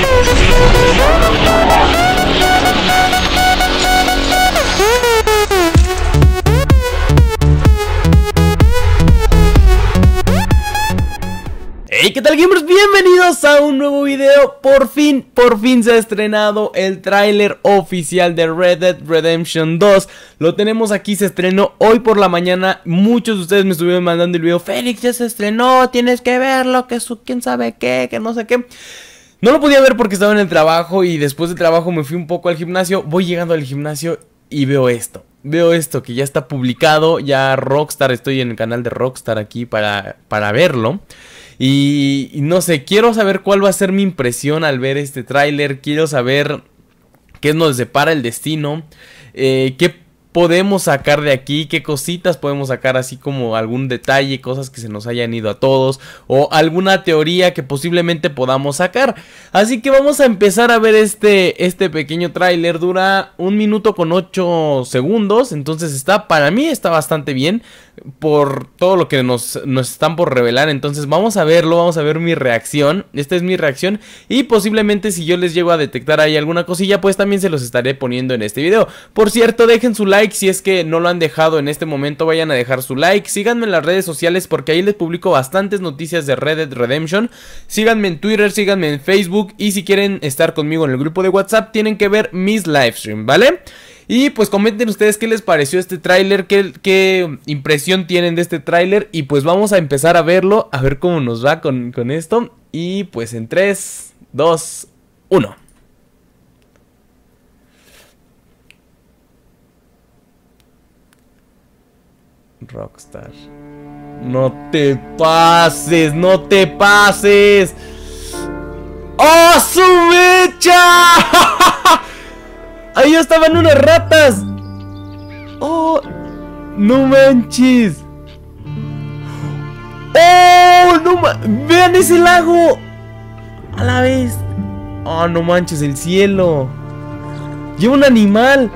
Oh, my God. ¿qué tal gamers? Bienvenidos a un nuevo video. Por fin, por fin se ha estrenado el tráiler oficial de Red Dead Redemption 2. Lo tenemos aquí, se estrenó hoy por la mañana. Muchos de ustedes me estuvieron mandando el video. Félix ya se estrenó, tienes que verlo, que su quién sabe qué, que no sé qué. No lo podía ver porque estaba en el trabajo y después del trabajo me fui un poco al gimnasio. Voy llegando al gimnasio y veo esto. Veo esto que ya está publicado, ya Rockstar, estoy en el canal de Rockstar aquí para, para verlo. Y, no sé, quiero saber cuál va a ser mi impresión al ver este tráiler. Quiero saber qué nos depara el destino. Eh, qué podemos sacar de aquí, qué cositas podemos sacar, así como algún detalle, cosas que se nos hayan ido a todos, o alguna teoría que posiblemente podamos sacar. Así que vamos a empezar a ver este, este pequeño tráiler, dura un minuto con ocho segundos, entonces está, para mí está bastante bien por todo lo que nos, están por revelar. Entonces vamos a verlo, vamos a ver mi reacción. Esta es mi reacción y posiblemente si yo les llego a detectar ahí alguna cosilla, pues también se los estaré poniendo en este video. Por cierto, dejen su like si es que no lo han dejado en este momento, vayan a dejar su like. Síganme en las redes sociales porque ahí les publico bastantes noticias de Red Dead Redemption. Síganme en Twitter, síganme en Facebook y si quieren estar conmigo en el grupo de WhatsApp, tienen que ver mis livestream, ¿vale? Y pues comenten ustedes qué les pareció este tráiler, qué, impresión tienen de este tráiler. Y pues vamos a empezar a verlo, a ver cómo nos va con, con esto. Y pues en 3, 2, 1. Rockstar. No te pases, no te pases. ¡Oh, su mecha! ¡Ahí estaban unas ratas! ¡Oh! ¡No manches! ¡Oh! ¡No manches! ¡Vean ese lago! ¡A la vez! ¡Oh, no manches! ¡El cielo! ¡Lleva un animal!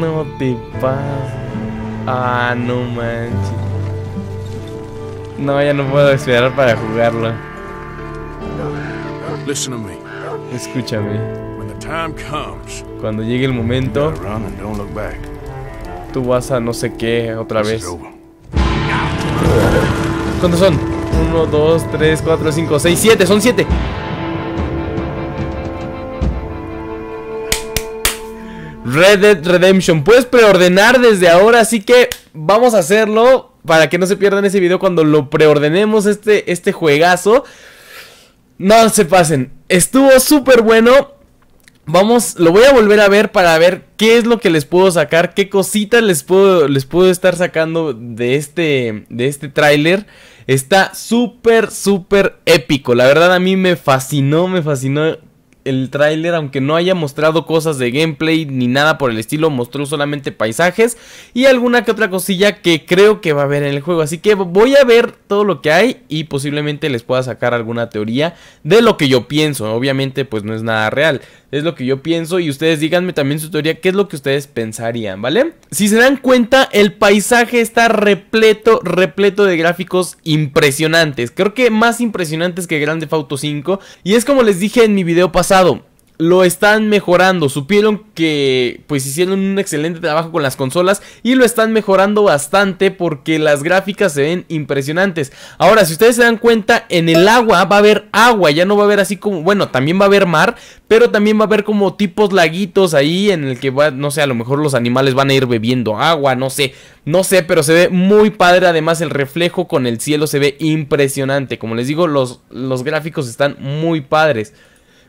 No te pases. Ah, no manches. No, ya no puedo esperar para jugarlo. Escúchame. Cuando llegue el momento, tú vas a no sé qué otra vez. ¿Cuántos son? 1, 2, 3, 4, 5, 6, 7. Son 7. Red Dead Redemption. Puedes preordenar desde ahora, así que vamos a hacerlo para que no se pierdan ese video cuando lo preordenemos este, este juegazo. No se pasen. Estuvo súper bueno. Vamos, lo voy a volver a ver para ver qué es lo que les puedo sacar, qué cositas les puedo, les puedo estar sacando de este, de este tráiler. Está súper, súper épico. La verdad a mí me fascinó, me fascinó el tráiler, aunque no haya mostrado cosas de gameplay ni nada por el estilo, mostró solamente paisajes y alguna que otra cosilla que creo que va a haber en el juego. Así que voy a ver todo lo que hay y posiblemente les pueda sacar alguna teoría de lo que yo pienso. Obviamente pues no es nada real, es lo que yo pienso y ustedes díganme también su teoría, qué es lo que ustedes pensarían, ¿vale? Si se dan cuenta, el paisaje está repleto, repleto de gráficos impresionantes. Creo que más impresionantes que Grand Theft Auto 5 y es como les dije en mi video pasado lo están mejorando. Supieron que pues hicieron un excelente trabajo con las consolas y lo están mejorando bastante porque las gráficas se ven impresionantes. Ahora, si ustedes se dan cuenta, en el agua va a haber agua, ya no va a haber así como, bueno, también va a haber mar, pero también va a haber como tipos laguitos ahí en el que va, no sé, a lo mejor los animales van a ir bebiendo agua, no sé, no sé, pero se ve muy padre. Además, el reflejo con el cielo se ve impresionante. Como les digo, los, los gráficos están muy padres.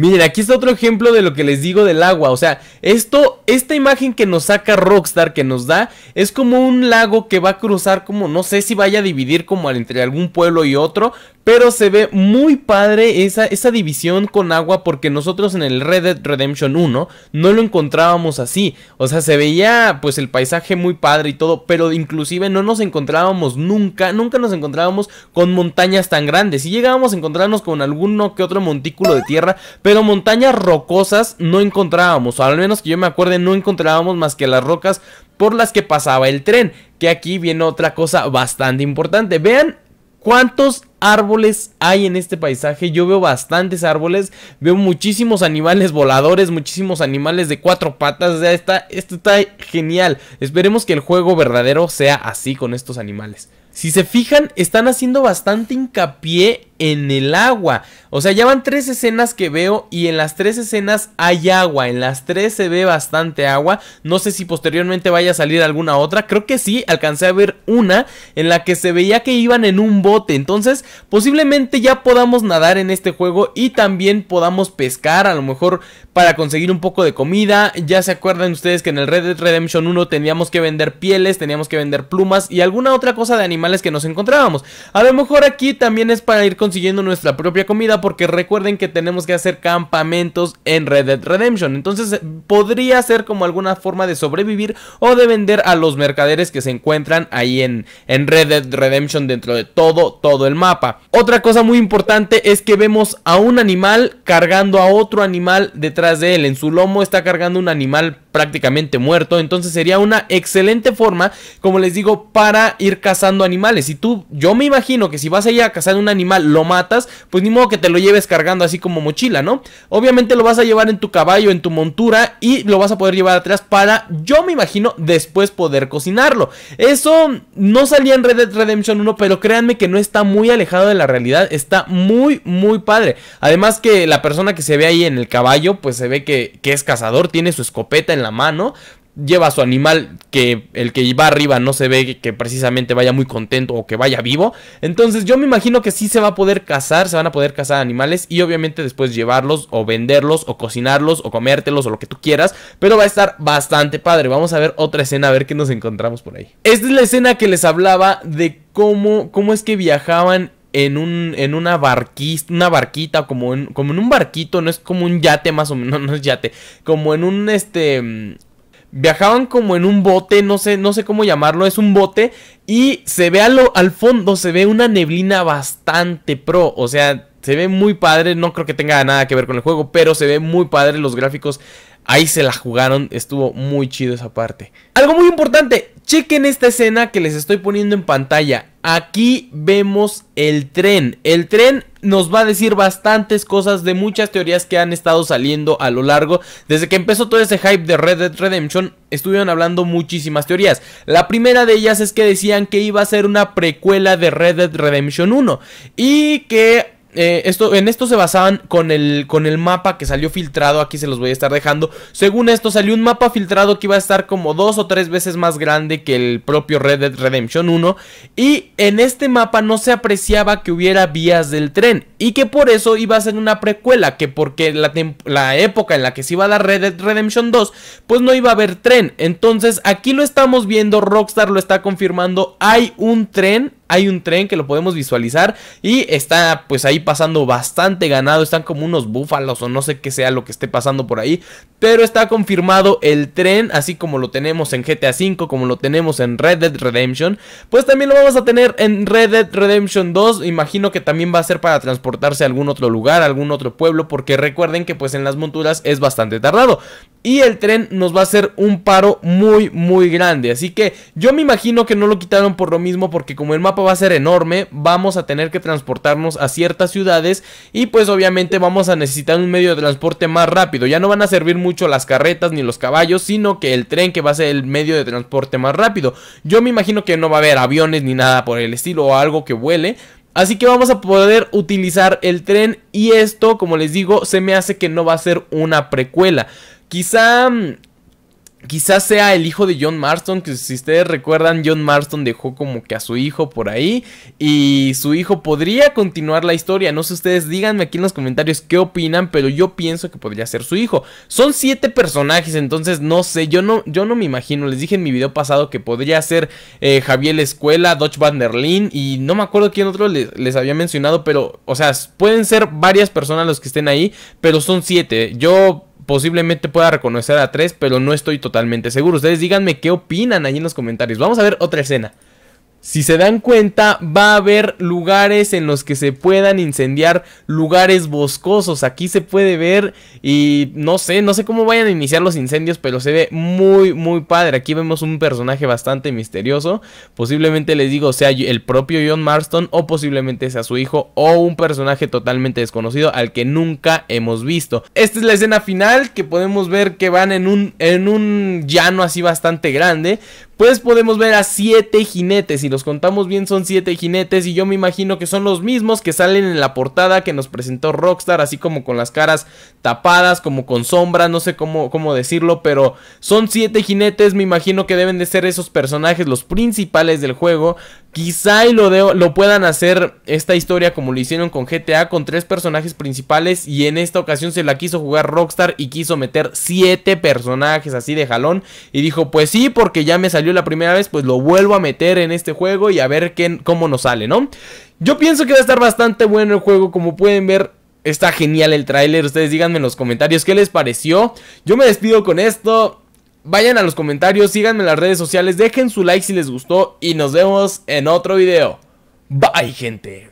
Miren, aquí está otro ejemplo de lo que les digo del agua. O sea, esto, esta imagen que nos saca Rockstar, que nos da, es como un lago que va a cruzar como, no sé si vaya a dividir como entre algún pueblo y otro, pero se ve muy padre esa, esa división con agua porque nosotros en el Red Dead Redemption 1 no lo encontrábamos así. O sea, se veía pues el paisaje muy padre y todo, pero inclusive no nos encontrábamos nunca, nunca nos encontrábamos con montañas tan grandes. Y llegábamos a encontrarnos con alguno que otro montículo de tierra, pero montañas rocosas no encontrábamos, o al menos que yo me acuerde, no encontrábamos más que las rocas por las que pasaba el tren. Que aquí viene otra cosa bastante importante. Vean cuántos árboles hay en este paisaje. Yo veo bastantes árboles, veo muchísimos animales voladores, muchísimos animales de cuatro patas. O sea, esto está genial. Esperemos que el juego verdadero sea así con estos animales. Si se fijan, están haciendo bastante hincapié en el agua. O sea, ya van tres escenas que veo y en las tres escenas hay agua. En las tres se ve bastante agua. No sé si posteriormente vaya a salir alguna otra. Creo que sí, alcancé a ver una en la que se veía que iban en un bote. Entonces, posiblemente ya podamos nadar en este juego y también podamos pescar. A lo mejor para conseguir un poco de comida. Ya se acuerdan ustedes que en el Red Dead Redemption 1 teníamos que vender pieles, teníamos que vender plumas y alguna otra cosa de animales que nos encontrábamos. A lo mejor aquí también es para ir con consiguiendo nuestra propia comida porque recuerden que tenemos que hacer campamentos en Red Dead Redemption. Entonces eh, podría ser como alguna forma de sobrevivir o de vender a los mercaderes que se encuentran ahí en, en Red Dead Redemption dentro de todo, todo el mapa. Otra cosa muy importante es que vemos a un animal cargando a otro animal detrás de él. En su lomo está cargando un animal prácticamente muerto. Entonces sería una excelente forma, como les digo, para ir cazando animales. y tú, yo me imagino que si vas allá a cazar un animal, lo matas, pues ni modo que te lo lleves cargando así como mochila, ¿no? Obviamente lo vas a llevar en tu caballo, en tu montura y lo vas a poder llevar atrás para, yo me imagino, después poder cocinarlo. Eso no salía en Red Dead Redemption 1, pero créanme que no está muy alejado de la realidad, está muy, muy padre. Además que la persona que se ve ahí en el caballo, pues se ve que, que es cazador, tiene su escopeta en la mano. Lleva a su animal que el que va arriba no se ve que precisamente vaya muy contento o que vaya vivo. Entonces yo me imagino que sí se va a poder cazar, se van a poder cazar animales y obviamente después llevarlos o venderlos o cocinarlos o comértelos o lo que tú quieras. Pero va a estar bastante padre. Vamos a ver otra escena a ver qué nos encontramos por ahí. Esta es la escena que les hablaba de cómo, cómo es que viajaban en, un, en una, una barquita, como en, como en un barquito, no es como un yate más o menos, no, es yate, como en un, este, mm, viajaban como en un bote, no sé, no sé cómo llamarlo, es un bote y se ve lo, al fondo, se ve una neblina bastante pro, o sea, se ve muy padre, no creo que tenga nada que ver con el juego, pero se ve muy padre los gráficos Ahí se la jugaron, estuvo muy chido esa parte. Algo muy importante, chequen esta escena que les estoy poniendo en pantalla. Aquí vemos el tren. El tren nos va a decir bastantes cosas de muchas teorías que han estado saliendo a lo largo. Desde que empezó todo ese hype de Red Dead Redemption, estuvieron hablando muchísimas teorías. La primera de ellas es que decían que iba a ser una precuela de Red Dead Redemption 1 y que eh, esto, en esto se basaban con el, con el mapa que salió filtrado, aquí se los voy a estar dejando. Según esto salió un mapa filtrado que iba a estar como dos o tres veces más grande que el propio Red Dead Redemption 1. Y en este mapa no se apreciaba que hubiera vías del tren. Y que por eso iba a ser una precuela, que porque la, la época en la que se iba a dar Red Dead Redemption 2, pues no iba a haber tren. Entonces aquí lo estamos viendo, Rockstar lo está confirmando, hay un tren hay un tren que lo podemos visualizar y está pues ahí pasando bastante ganado, están como unos búfalos o no sé qué sea lo que esté pasando por ahí, pero está confirmado el tren, así como lo tenemos en GTA V, como lo tenemos en Red Dead Redemption, pues también lo vamos a tener en Red Dead Redemption 2, imagino que también va a ser para transportarse a algún otro lugar, a algún otro pueblo, porque recuerden que pues en las monturas es bastante tardado. Y el tren nos va a hacer un paro muy, muy grande. Así que yo me imagino que no lo quitaron por lo mismo. Porque como el mapa va a ser enorme, vamos a tener que transportarnos a ciertas ciudades. Y pues obviamente vamos a necesitar un medio de transporte más rápido. Ya no van a servir mucho las carretas ni los caballos. Sino que el tren que va a ser el medio de transporte más rápido. Yo me imagino que no va a haber aviones ni nada por el estilo. O algo que vuele. Así que vamos a poder utilizar el tren y esto, como les digo, se me hace que no va a ser una precuela. Quizá Quizás sea el hijo de John Marston, que si ustedes recuerdan, John Marston dejó como que a su hijo por ahí y su hijo podría continuar la historia. No sé ustedes, díganme aquí en los comentarios qué opinan, pero yo pienso que podría ser su hijo. Son siete personajes, entonces no sé, yo no, yo no me imagino. Les dije en mi video pasado que podría ser eh, Javier Escuela, Dodge Vanderlin y no me acuerdo quién otro les, les había mencionado, pero, o sea, pueden ser varias personas los que estén ahí, pero son siete. Yo posiblemente pueda reconocer a tres, pero no estoy totalmente seguro. Ustedes díganme qué opinan ahí en los comentarios. Vamos a ver otra escena. Si se dan cuenta, va a haber lugares en los que se puedan incendiar, lugares boscosos. Aquí se puede ver y no sé, no sé cómo vayan a iniciar los incendios, pero se ve muy, muy padre. Aquí vemos un personaje bastante misterioso. Posiblemente les digo sea el propio John Marston o posiblemente sea su hijo o un personaje totalmente desconocido al que nunca hemos visto. Esta es la escena final que podemos ver que van en un, en un llano así bastante grande pues podemos ver a 7 jinetes. Si los contamos bien son 7 jinetes y yo me imagino que son los mismos que salen en la portada que nos presentó Rockstar, así como con las caras tapadas, como con sombra, no sé cómo, cómo decirlo, pero son siete jinetes, me imagino que deben de ser esos personajes los principales del juego. Quizá y lo, de, lo puedan hacer esta historia como lo hicieron con GTA, con tres personajes principales y en esta ocasión se la quiso jugar Rockstar y quiso meter siete personajes así de jalón y dijo pues sí, porque ya me salió la primera vez, pues lo vuelvo a meter en este juego y a ver cómo nos sale, ¿no? Yo pienso que va a estar bastante bueno el juego, como pueden ver Está genial el tráiler, ustedes díganme en los comentarios qué les pareció. Yo me despido con esto. Vayan a los comentarios, síganme en las redes sociales, dejen su like si les gustó y nos vemos en otro video. Bye gente.